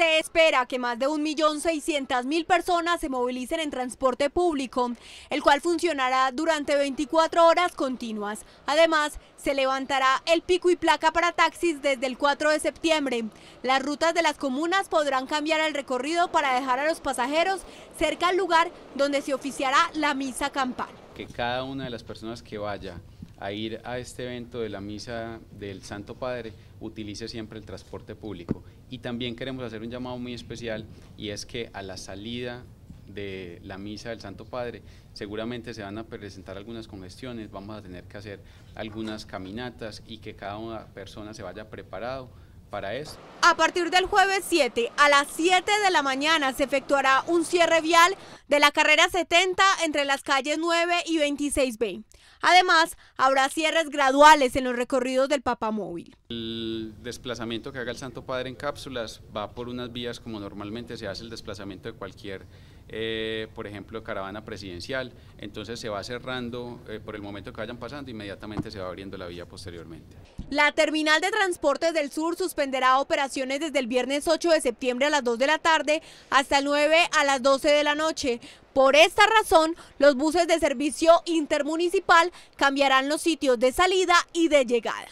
Se espera que más de 1.600.000 personas se movilicen en transporte público, el cual funcionará durante 24 horas continuas. Además, se levantará el pico y placa para taxis desde el 4 de septiembre. Las rutas de las comunas podrán cambiar el recorrido para dejar a los pasajeros cerca al lugar donde se oficiará la misa campal. Que cada una de las personas que vaya a ir a este evento de la misa del Santo Padre utilice siempre el transporte público. Y también queremos hacer un llamado muy especial y es que a la salida de la misa del Santo Padre, seguramente se van a presentar algunas congestiones, vamos a tener que hacer algunas caminatas y que cada una persona se vaya preparado para eso. A partir del jueves 7 a las 7 de la mañana se efectuará un cierre vial de la carrera 70 entre las calles 9 y 26B. Además, habrá cierres graduales en los recorridos del Papa Móvil. El desplazamiento que haga el Santo Padre en cápsulas va por unas vías como normalmente se hace el desplazamiento de cualquier eh, por ejemplo, caravana presidencial. Entonces se va cerrando eh, por el momento que vayan pasando, inmediatamente se va abriendo la vía posteriormente. La terminal de transportes del sur suspenderá operaciones desde el viernes 8 de septiembre a las 2 de la tarde hasta el 9 a las 12 de la noche. Por esta razón, los buses de servicio intermunicipal cambiarán los sitios de salida y de llegada.